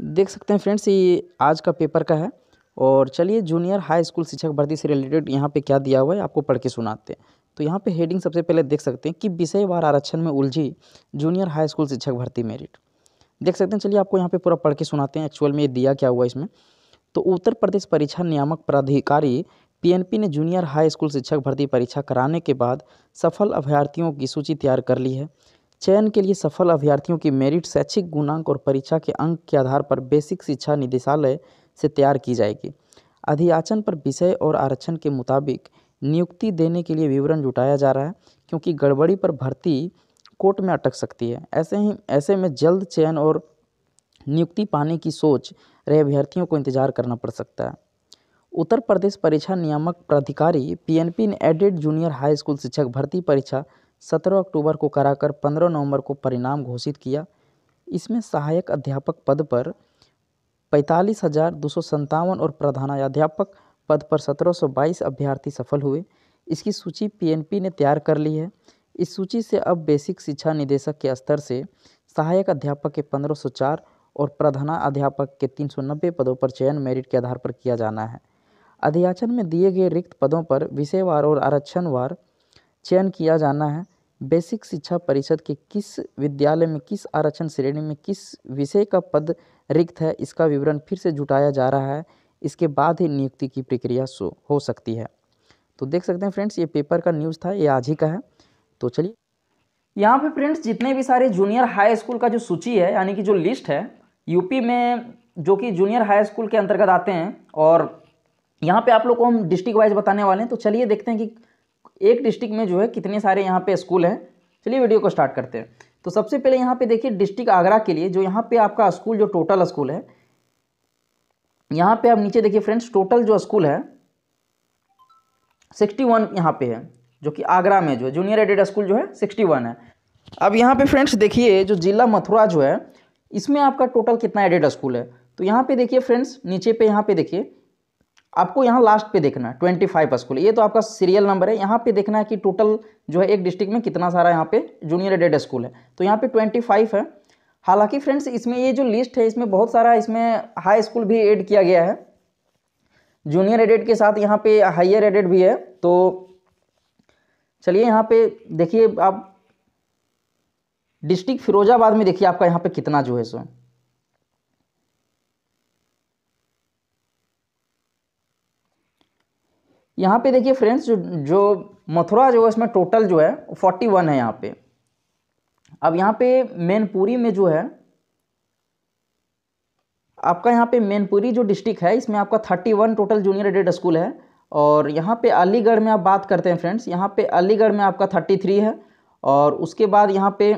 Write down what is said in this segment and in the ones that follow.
देख सकते हैं फ्रेंड्स ये आज का पेपर का है और चलिए जूनियर हाई स्कूल शिक्षक भर्ती से रिलेटेड यहाँ पे क्या दिया हुआ है आपको पढ़ के सुनाते हैं तो यहाँ पे हेडिंग सबसे पहले देख सकते हैं कि विषयवार आरक्षण में उलझी जूनियर हाई स्कूल शिक्षक भर्ती मेरिट देख सकते हैं चलिए आपको यहाँ पे पूरा पढ़ के सुनाते हैं एक्चुअल में ये दिया क्या हुआ इसमें तो उत्तर प्रदेश परीक्षा नियामक प्राधिकारी पी ने जूनियर हाई स्कूल शिक्षक भर्ती परीक्षा कराने के बाद सफल अभ्यर्थियों की सूची तैयार कर ली है चयन के लिए सफल अभ्यर्थियों की मेरिट शैक्षिक गुणांक और परीक्षा के अंक के आधार पर बेसिक शिक्षा निदेशालय से तैयार की जाएगी अधियाचन पर विषय और आरक्षण के मुताबिक नियुक्ति देने के लिए विवरण जुटाया जा रहा है क्योंकि गड़बड़ी पर भर्ती कोर्ट में अटक सकती है ऐसे ही ऐसे में जल्द चयन और नियुक्ति पाने की सोच रहे अभ्यर्थियों को इंतजार करना पड़ सकता है उत्तर प्रदेश परीक्षा नियामक प्राधिकारी पीएनपी ने एडेड जूनियर हाई स्कूल शिक्षक भर्ती परीक्षा सत्रह अक्टूबर को कराकर पंद्रह नवंबर को परिणाम घोषित किया इसमें सहायक अध्यापक पद पर पैंतालीस हज़ार दो सौ संतावन और प्रधानाध्यापक पद पर सत्रह सौ बाईस अभ्यर्थी सफल हुए इसकी सूची पीएनपी ने तैयार कर ली है इस सूची से अब बेसिक शिक्षा निदेशक के स्तर से सहायक अध्यापक के पंद्रह सौ चार और प्रधानाध्यापक के तीन सौ नब्बे पदों पर चयन मेरिट के आधार पर किया जाना है अध्याचन में दिए गए रिक्त पदों पर विषयवार और आरक्षणवार चयन किया जाना है बेसिक शिक्षा परिषद के किस विद्यालय में किस आरक्षण श्रेणी में किस विषय का पद रिक्त है इसका विवरण फिर से जुटाया जा रहा है इसके बाद ही नियुक्ति की प्रक्रिया हो सकती है तो देख सकते हैं फ्रेंड्स ये पेपर का न्यूज़ था ये आज ही का है तो चलिए यहाँ पे फ्रेंड्स जितने भी सारे जूनियर हाई स्कूल का जो सूची है यानी कि जो लिस्ट है यूपी में जो कि जूनियर हाई स्कूल के अंतर्गत आते हैं और यहाँ पे आप लोग को हम डिस्ट्रिक्ट वाइज बताने वाले हैं तो चलिए देखते हैं कि एक डिस्ट्रिक्ट में जो है कितने सारे यहाँ पे स्कूल हैं चलिए वीडियो को स्टार्ट करते हैं तो सबसे पहले यहाँ पे देखिए डिस्ट्रिक्ट आगरा के लिए जो यहाँ पे आपका स्कूल जो टोटल स्कूल है यहाँ पे आप नीचे देखिए फ्रेंड्स टोटल जो स्कूल है सिक्सटी वन यहाँ पे है जो कि आगरा में जो है जूनियर एडेड स्कूल जो है सिक्सटी वन है अब यहाँ पे फ्रेंड्स देखिए जो जिला मथुरा जो है इसमें आपका टोटल कितना एडेड स्कूल है तो यहाँ पे देखिए फ्रेंड्स नीचे पे यहाँ पे देखिए आपको यहाँ लास्ट पे देखना है ट्वेंटी फाइव स्कूल ये तो आपका सीरियल नंबर है यहाँ पे देखना है कि टोटल जो है एक डिस्ट्रिक्ट में कितना सारा यहाँ पे जूनियर एडेड स्कूल है तो यहाँ पे ट्वेंटी फाइव है हालांकि फ्रेंड्स इसमें ये जो लिस्ट है इसमें बहुत सारा इसमें हाई स्कूल भी एड किया गया है जूनियर एडेड के साथ यहाँ पे हाइयर एडेड भी है तो चलिए यहाँ पे देखिए आप डिस्ट्रिक्ट फिरोजाबाद में देखिए आपका यहाँ पे कितना जो है सो यहाँ पे देखिए फ्रेंड्स जो जो मथुरा जो है इसमें टोटल जो है फोर्टी वन है यहाँ पे अब यहाँ पे मैनपुरी में जो है आपका यहाँ पे मैनपुरी जो डिस्ट्रिक्ट है इसमें आपका thirty one total junior aided school है और यहाँ पे अलीगढ़ में आप बात करते हैं फ्रेंड्स यहाँ पे अलीगढ़ में आपका थर्टी थ्री है और उसके बाद यहाँ पे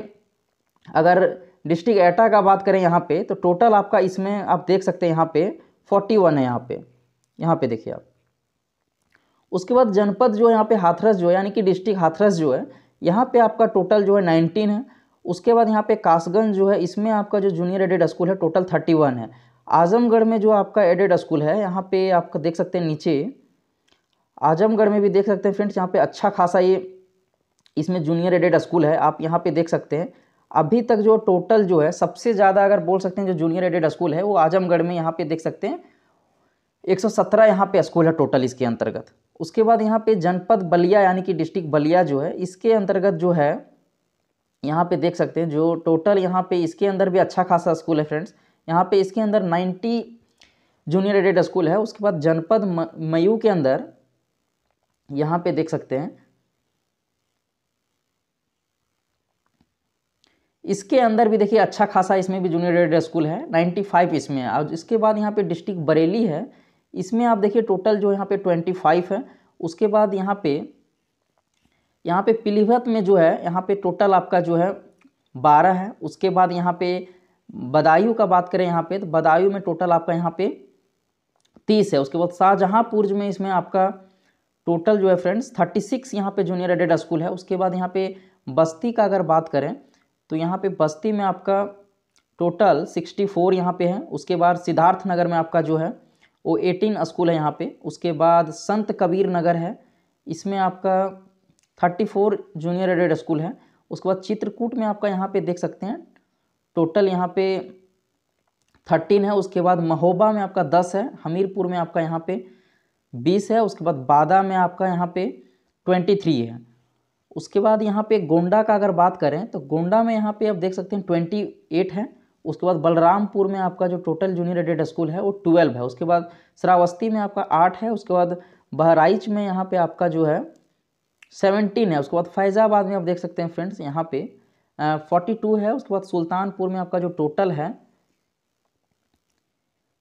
अगर डिस्ट्रिक्ट एटा का बात करें यहाँ पे तो टोटल आपका इसमें आप देख सकते हैं यहाँ पे फोर्टी वन है यहाँ पे यहाँ पे देखिए आप उसके बाद जनपद जो है यहाँ पे हाथरस जो है यानी कि डिस्ट्रिक्ट हाथरस जो है यहाँ पे आपका टोटल जो है नाइनटीन है उसके बाद यहाँ पे कासगंज जो है इसमें आपका जो जूनियर एडेड स्कूल है टोटल थर्टी वन है आजमगढ़ में जो आपका एडेड स्कूल है यहाँ पे आप देख सकते हैं नीचे आजमगढ़ में भी देख सकते हैं फ्रेंड्स यहाँ पर अच्छा खासा ये इसमें जूनियर एडेड स्कूल है आप यहाँ पर देख सकते हैं अभी तक जो टोटल जो है सबसे ज़्यादा अगर बोल सकते हैं जो जूनियर एडेड स्कूल है वो आजमगढ़ में यहाँ पे देख सकते हैं 117 सौ यहाँ पर स्कूल है टोटल इसके अंतर्गत उसके बाद यहाँ पे जनपद बलिया यानी कि डिस्ट्रिक्ट बलिया जो है इसके अंतर्गत जो है यहाँ पे देख सकते हैं जो टोटल यहाँ पे इसके अंदर भी अच्छा खासा स्कूल है फ्रेंड्स यहाँ पे इसके अंदर 90 जूनियर एडेड स्कूल है उसके बाद जनपद मयू के अंदर यहाँ पे देख सकते हैं इसके अंदर भी देखिए अच्छा खासा इसमें भी जूनियर एडेड स्कूल है फाइव इसमें है और इसके बाद यहाँ पे डिस्ट्रिक्ट बरेली है इसमें आप देखिए टोटल जो यहाँ पे ट्वेंटी फाइव है उसके बाद यहाँ पे यहाँ पे पीलीभत में जो है यहाँ पे टोटल आपका जो है बारह है उसके बाद यहाँ पे बदायूं का बात करें यहाँ पे तो बदायूं में टोटल आपका यहाँ पे तीस है उसके बाद शाहजहाँपुर में इसमें आपका टोटल जो है फ्रेंड्स थर्टी सिक्स यहाँ पे जूनियर एडेड स्कूल है उसके बाद यहाँ पर बस्ती का अगर बात करें तो यहाँ पर बस्ती में आपका टोटल सिक्सटी फोर यहाँ पर है उसके बाद सिद्धार्थ नगर में आपका जो है वो एटीन स्कूल है यहाँ पे उसके बाद संत कबीर नगर है इसमें आपका thirty four junior aided school है उसके बाद चित्रकूट में आपका यहाँ पे देख सकते हैं टोटल यहाँ पे थर्टीन है उसके बाद महोबा में आपका दस है हमीरपुर में आपका यहाँ पे बीस है उसके बाद बादा में आपका यहाँ पे ट्वेंटी थ्री है उसके बाद यहाँ पे गोंडा का अगर बात करें तो गोंडा में यहाँ पे आप देख सकते हैं ट्वेंटी एट है उसके बाद बलरामपुर में आपका जो टोटल जूनियर एडेड स्कूल है वो ट्वेल्व है उसके बाद श्रावस्ती में आपका आठ है उसके बाद बहराइच में यहाँ पे आपका जो है सेवनटीन है उसके बाद फैज़ाबाद में आप देख सकते हैं फ्रेंड्स यहाँ पे फोर्टी टू है उसके बाद सुल्तानपुर में आपका जो टोटल है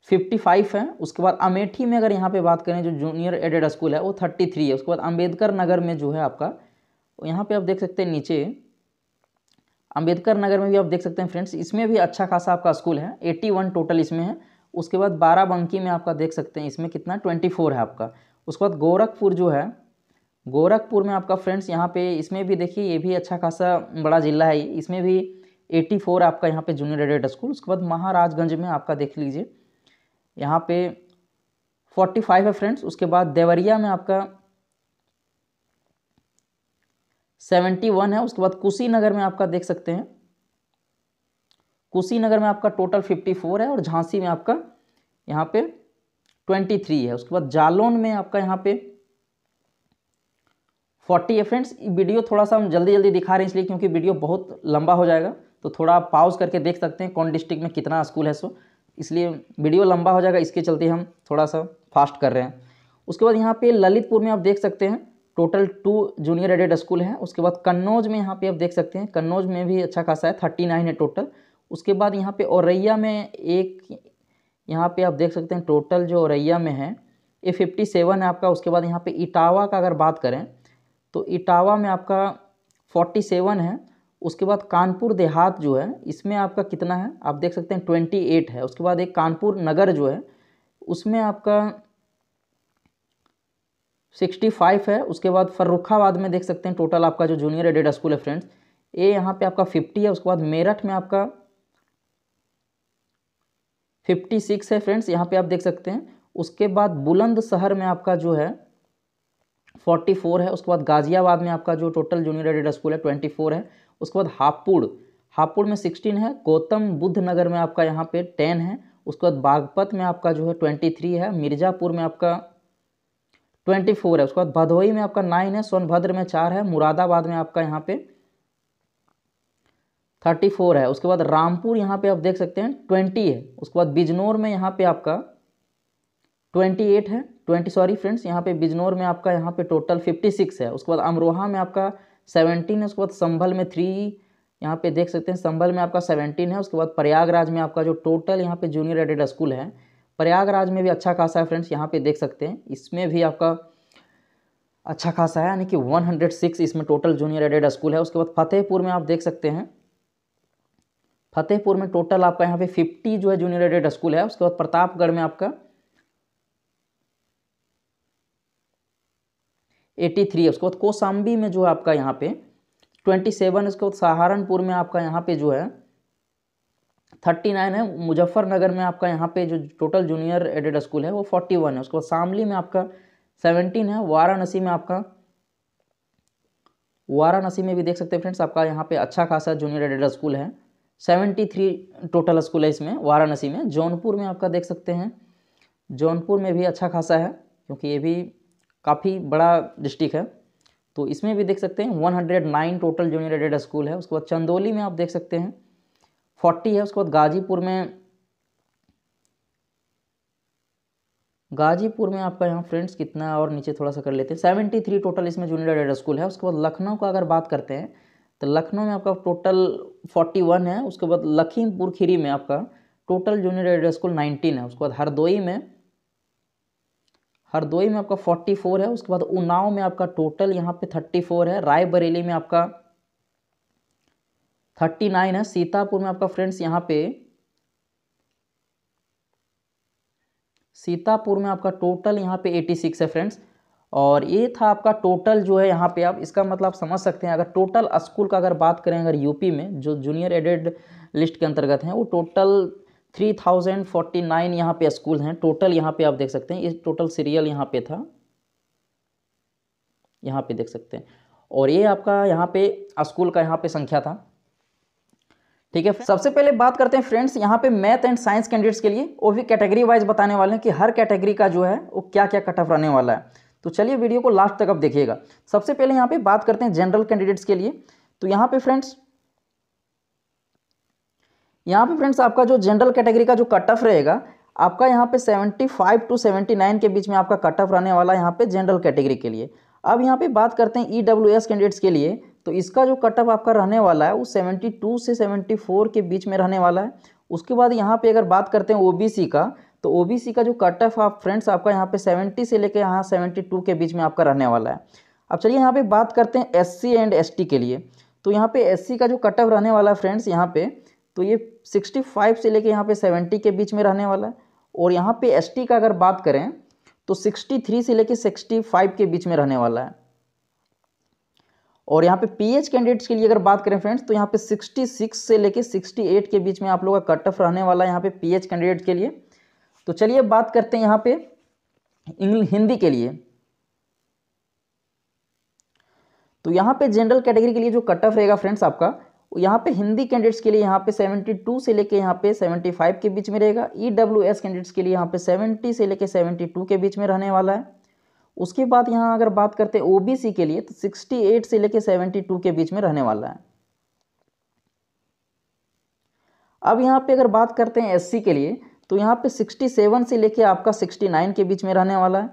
फिफ्टी फाइव है उसके बाद अमेठी में अगर यहाँ पे बात करें जो जूनियर एडेड स्कूल है वो थर्टी थ्री है उसके बाद अम्बेडकर नगर में जो है आपका यहाँ पे आप देख सकते हैं नीचे अंबेडकर नगर में भी आप देख सकते हैं फ्रेंड्स इसमें भी अच्छा खासा आपका स्कूल है एट्टी वन टोटल इसमें है उसके बाद बाराबंकी में आपका देख सकते हैं इसमें कितना ट्वेंटी फोर है आपका उसके बाद गोरखपुर जो है गोरखपुर में आपका फ्रेंड्स यहाँ पे इसमें भी देखिए ये भी अच्छा खासा बड़ा जिला है इसमें भी फोर आपका यहाँ पर जूनियर एडेड स्कूल उसके बाद महाराजगंज में आपका देख लीजिए यहाँ पे फाइव है फ्रेंड्स उसके बाद देवरिया में आपका सेवेंटी वन है उसके बाद कुशीनगर में आपका देख सकते हैं कुशीनगर में आपका टोटल फिफ्टी फोर है और झांसी में आपका यहाँ पे ट्वेंटी थ्री है उसके बाद जालौन में आपका यहाँ पे फोर्टी है फ्रेंड्स वीडियो थोड़ा सा हम जल्दी जल्दी दिखा रहे हैं इसलिए क्योंकि वीडियो बहुत लंबा हो जाएगा तो थोड़ा आप पाउज करके देख सकते हैं कौन डिस्ट्रिक्ट में कितना स्कूल है सो इसलिए वीडियो लंबा हो जाएगा इसके चलते हम थोड़ा सा फास्ट कर रहे हैं उसके बाद यहाँ पे ललितपुर में आप देख सकते हैं total two junior aided school हैं उसके बाद कन्नौज में यहाँ पे आप देख सकते हैं कन्नौज में भी अच्छा खासा है थर्टी नाइन है टोटल उसके बाद यहाँ पे औरैया में एक यहाँ पे आप देख सकते हैं टोटल जो औरैया में है ए फिफ्टी सेवन है आपका उसके बाद यहाँ पे इटावा का अगर बात करें तो इटावा में आपका फोर्टी सेवन है उसके बाद कानपुर देहात जो है इसमें आपका कितना है आप देख सकते हैं ट्वेंटी एट है उसके बाद एक कानपुर नगर जो है उसमें आपका सिक्सटी फाइव है उसके बाद फर्रुखाबाद में देख सकते हैं टोटल आपका जो जूनियर एडेड स्कूल है फ्रेंड्स ए यहाँ पे आपका फिफ्टी है उसके बाद मेरठ में आपका फिफ्टी सिक्स है फ्रेंड्स यहाँ पे आप देख सकते हैं उसके बाद बुलंद शहर में आपका जो है फोर्टी फोर है उसके बाद गाजियाबाद में आपका जो टोटल जूनियर एडेड स्कूल है ट्वेंटी फोर है उसके बाद हापुड़ हापुड़ में सिक्सटीन है गौतम बुद्ध नगर में आपका यहाँ पे टेन है उसके बाद बागपत में आपका जो है ट्वेंटी थ्री है मिर्ज़ापुर में आपका ट्वेंटी फोर है उसके बाद भदोही में आपका नाइन है सोनभद्र में चार है मुरादाबाद में आपका यहाँ पे थर्टी फोर है उसके बाद रामपुर यहाँ पे आप देख सकते हैं ट्वेंटी है उसके बाद बिजनौर में यहाँ पे आपका ट्वेंटी एट है ट्वेंटी सॉरी फ्रेंड्स यहाँ पे बिजनौर में आपका यहाँ पे टोटल फिफ्टी सिक्स है उसके बाद अमरोहा में आपका सेवनटीन है उसके बाद संभल में थ्री यहाँ पे देख सकते हैं संभल में आपका सेवनटीन है उसके बाद प्रयागराज में आपका जो टोटल यहाँ पे जूनियर एडेड स्कूल है प्रयागराज में भी अच्छा खासा है फ्रेंड्स यहाँ पे देख सकते हैं इसमें भी आपका अच्छा खासा है यानी कि 106 इसमें टोटल जूनियर एडेड स्कूल है उसके बाद फतेहपुर में आप देख सकते हैं फतेहपुर में टोटल आपका यहाँ पे 50 जो है जूनियर एडेड स्कूल है उसके बाद प्रतापगढ़ में आपका 83 थ्री उसके बाद कोसाम्बी में जो है आपका यहाँ पे 27 उसके बाद सहारनपुर में आपका यहाँ पे जो है थर्टी नाइन है मुजफ्फरनगर में आपका यहाँ पे जो टोटल जूनियर एडेड स्कूल है वो फोर्टी वन है उसके बाद शामली में आपका सेवनटीन है वाराणसी में आपका वाराणसी में भी देख सकते हैं फ्रेंड्स आपका यहाँ पे अच्छा खासा जूनियर एडेड स्कूल है सेवेंटी थ्री टोटल स्कूल है इसमें वाराणसी में जौनपुर में आपका देख सकते हैं जौनपुर में भी अच्छा खासा है क्योंकि ये भी काफ़ी बड़ा डिस्ट्रिक्ट है तो इसमें भी देख सकते हैं nine total junior aided school है उसके बाद चंदौली में आप देख सकते हैं फोर्टी है उसके बाद गाजीपुर में गाजीपुर में आपका यहाँ फ्रेंड्स कितना है और नीचे थोड़ा सा कर लेते हैं सेवेंटी थ्री टोटल इसमें जूनियर एडेड स्कूल है उसके बाद लखनऊ का अगर बात करते हैं तो लखनऊ में आपका टोटल फोर्टी वन है उसके बाद लखीमपुर खीरी में आपका total junior aided school nineteen है उसके बाद हरदोई में हरदोई में आपका फोर्टी फोर है उसके बाद उन्नाव में आपका टोटल यहाँ पे थर्टी फोर है रायबरेली में आपका थर्टी नाइन है सीतापुर में आपका फ्रेंड्स यहाँ पे सीतापुर में आपका टोटल यहाँ पे एटी सिक्स है फ्रेंड्स और ये था आपका टोटल जो है यहाँ पे आप इसका मतलब समझ सकते हैं अगर टोटल स्कूल का अगर बात करें अगर यूपी में जो जूनियर एडेड लिस्ट के अंतर्गत हैं वो total three thousand forty nine यहाँ पे स्कूल हैं टोटल यहाँ पे आप देख सकते हैं ये टोटल सीरियल यहाँ पे था यहाँ पे देख सकते हैं और ये आपका यहाँ पे स्कूल का यहाँ पे संख्या था ठीक है सबसे पहले बात करते हैं फ्रेंड्स यहाँ पे मैथ एंड साइंस कैंडिडेट्स के लिए वो भी कैटेगरी वाइज बताने वाले हैं कि हर कैटेगरी का जो है वो क्या क्या कट ऑफ रहने वाला है तो चलिए वीडियो को लास्ट तक आप देखिएगा सबसे पहले यहाँ पे बात करते हैं जनरल कैंडिडेट्स के लिए तो यहाँ पे फ्रेंड्स यहाँ पे फ्रेंड्स आपका जो जनरल कैटेगरी का जो कट ऑफ रहेगा आपका यहाँ पे 75 टू 79 के बीच में आपका कट ऑफ रहने वाला है यहाँ पे जनरल कैटेगरी के लिए अब यहाँ पे बात करते हैं ई एस कैंडिडेट्स के लिए तो इसका जो कटअप आपका रहने वाला है वो 72 से 74 के बीच में रहने वाला है उसके बाद यहाँ पे अगर बात करते हैं ओबीसी का तो ओबीसी का जो ऑफ आप फ्रेंड्स आपका यहाँ पे 70 से लेकर यहाँ 72 के बीच में आपका रहने वाला है अब चलिए यहाँ पे बात करते हैं एस एंड एस के लिए तो यहाँ पर एस का जो कटअप रहने वाला है फ्रेंड्स यहाँ पर तो ये सिक्सटी से लेकर यहाँ पर सेवेंटी के बीच में रहने वाला है और यहाँ पर एस का अगर बात करें तो 63 से लेके 65 के बीच में रहने वाला है और यहाँ पे पीएच कैंडिडेट्स के लिए अगर बात करें फ्रेंड्स तो यहाँ पे 66 से लेके 68 के बीच में आप लोग का कट ऑफ रहने वाला है यहाँ पे पीएच कैंडिडेट के लिए तो चलिए बात करते हैं यहाँ पे हिंदी के लिए तो यहाँ पे जनरल कैटेगरी के लिए जो कट ऑफ रहेगा फ्रेंड्स आपका यहाँ पे हिंदी कैंडिडेट्स के लिए यहाँ पे 72 से लेके यहाँ पे 75 के बीच में रहेगा ई डब्ल्यू एस कैंडिडेट्स के लिए यहाँ पे 70 से लेके 72 के बीच में रहने वाला है उसके बाद यहाँ अगर बात करते हैं ओबीसी के लिए तो 68 से लेकर 72 के बीच में रहने वाला है अब यहाँ पे अगर बात करते हैं एससी के लिए तो यहाँ पे 67 से लेके आपका 69 के बीच में रहने वाला है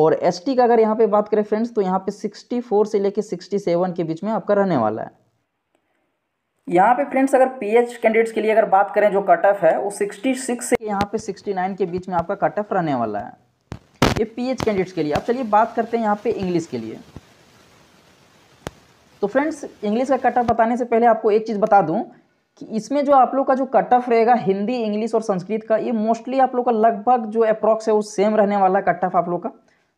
और एसटी का अगर यहाँ पे बात करें फ्रेंड्स तो यहाँ पे 64 से लेके 67 के बीच में आपका रहने वाला है यहाँ पे फ्रेंड्स अगर पी कैंडिडेट्स के लिए अगर बात करें जो कट ऑफ है वो सिक्सटी से यहाँ पे सिक्सटी के बीच में आपका कट ऑफ रहने वाला है ये पीएच कैंडिडेट्स के लिए अब चलिए बात करते हैं यहाँ पे इंग्लिश के लिए तो फ्रेंड्स इंग्लिश का कट ऑफ बताने से पहले आपको एक चीज़ बता दूँ कि इसमें जो आप लोग का जो कट ऑफ रहेगा हिंदी इंग्लिश और संस्कृत का ये मोस्टली आप लोग का लगभग जो अप्रॉक्स है वो सेम रहने वाला कट ऑफ आप लोग का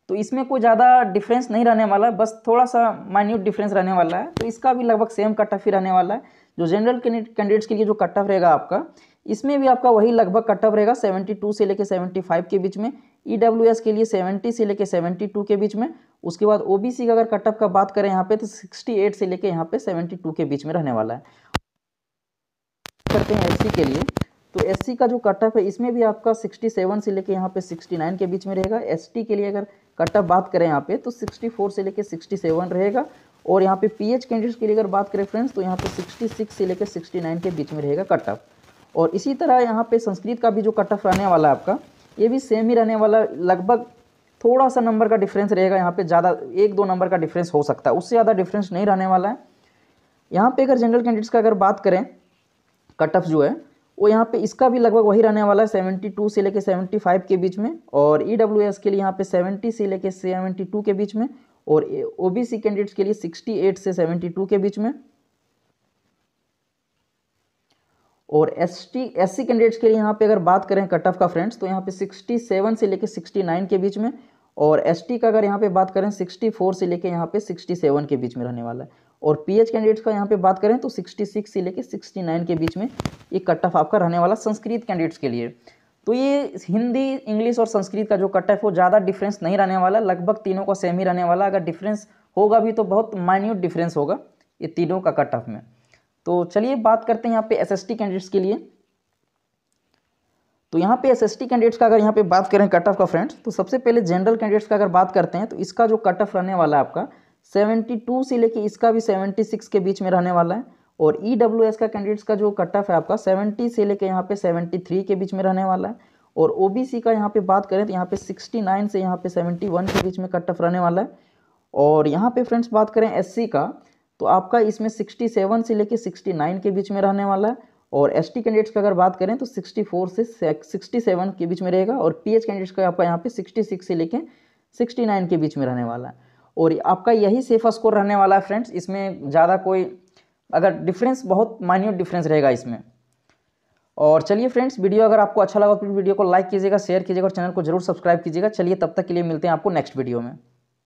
तो इसमें कोई ज़्यादा डिफरेंस नहीं रहने वाला है बस थोड़ा सा माइन्यूट डिफरेंस रहने वाला है तो इसका भी लगभग सेम कट ऑफ ही रहने वाला है जो जनरल कैंडिडेट्स के लिए जो कट ऑफ रहेगा आपका इसमें भी आपका वही लगभग कट ऑफ रहेगा 72 से लेकर 75 के बीच में ई e के लिए 70 से लेके 72 के बीच में उसके बाद ओ बी का अगर कटअप का बात करें यहाँ पे तो 68 से लेके यहाँ पे 72 के बीच में रहने वाला है करते हैं एस के लिए तो एस का जो कटअप है इसमें भी आपका 67 से लेके यहाँ पे 69 के बीच में रहेगा एस के लिए अगर कटअप बात करें यहाँ पे तो 64 से लेके 67 रहेगा और यहाँ पे पी कैंडिडेट्स के लिए अगर बात करें फ्रेंड्स तो यहाँ पे 66 से लेकर 69 के बीच में रहेगा कटअप और इसी तरह यहाँ पे संस्कृत का भी जो कटअप रहने वाला है आपका ये भी सेम ही रहने वाला लगभग थोड़ा सा नंबर का डिफरेंस रहेगा यहाँ पे ज़्यादा एक दो नंबर का डिफरेंस हो सकता है उससे ज़्यादा डिफरेंस नहीं रहने वाला है यहाँ पे अगर जनरल कैंडिडेट्स का अगर बात करें कट ऑफ जो है वो यहाँ पे इसका भी लगभग वही रहने वाला है सेवेंटी टू से लेकर सेवेंटी फाइव के बीच में और ई डब्ल्यू एस के लिए यहाँ पे सेवेंटी से लेकर सेवेंटी टू के बीच में और ओ बी सी कैंडिडेट्स के लिए सिक्सटी एट से सेवेंटी टू के बीच में और S T S C candidates के लिए यहाँ पे अगर बात करें कट ऑफ का फ्रेंड्स तो यहाँ पे 67 से लेके 69 के बीच में और एस टी का अगर यहाँ पे बात करें 64 से लेके यहाँ पे 67 के बीच में रहने वाला है और पी एच कैंडिडेट्स का यहाँ पे बात करें तो 66 से लेके 69 के बीच में ये कट ऑफ आपका रहने वाला संस्कृत कैंडिडेट्स के लिए तो ये हिंदी इंग्लिश और संस्कृत का जो कट ऑफ वो ज़्यादा डिफरेंस नहीं रहने वाला लगभग तीनों का सेम ही रहने वाला अगर डिफरेंस होगा भी तो बहुत माइन्यूट डिफरेंस होगा ये तीनों का कट ऑफ में तो चलिए बात करते हैं यहाँ पे एसएसटी कैंडिडेट्स के लिए तो यहाँ पे एसएसटी कैंडिडेट्स का अगर यहाँ पे बात करें कट ऑफ का फ्रेंड्स तो सबसे पहले जनरल कैंडिडेट्स का अगर बात करते हैं तो इसका जो कट ऑफ रहने वाला है आपका 72 से लेके इसका भी 76 के बीच में रहने वाला है और ई e का कैंडिडेट्स का जो कट ऑफ है आपका सेवेंटी से लेके यहाँ पे 73 के बीच में रहने वाला है और ओ का यहाँ पे बात करें तो यहाँ पे 69 से यहाँ पे 71 के बीच में कट ऑफ रहने वाला है और यहाँ पे फ्रेंड्स बात करें एस का तो आपका इसमें 67 से सिक्सटी 69 के बीच में रहने वाला है और एस टी कैंडिडेट्स का अगर बात करें तो 64 से 67 के बीच में रहेगा और पी एच कैंडिडेट्स का आपका यहाँ पे 66 से सिक्सटी 69 के बीच में रहने वाला है और आपका यही सेफ स्कोर रहने वाला है फ्रेंड्स इसमें ज़्यादा कोई अगर डिफरेंस बहुत माइन्यूट डिफरेंस रहेगा इसमें और चलिए फ्रेंड्स वीडियो अगर आपको अच्छा लगा तो वीडियो को लाइक कीजिएगा शेयर कीजिएगा और चैनल को जरूर सब्सक्राइब कीजिएगा चलिए तब तक के लिए मिलते हैं आपको नेक्स्ट वीडियो में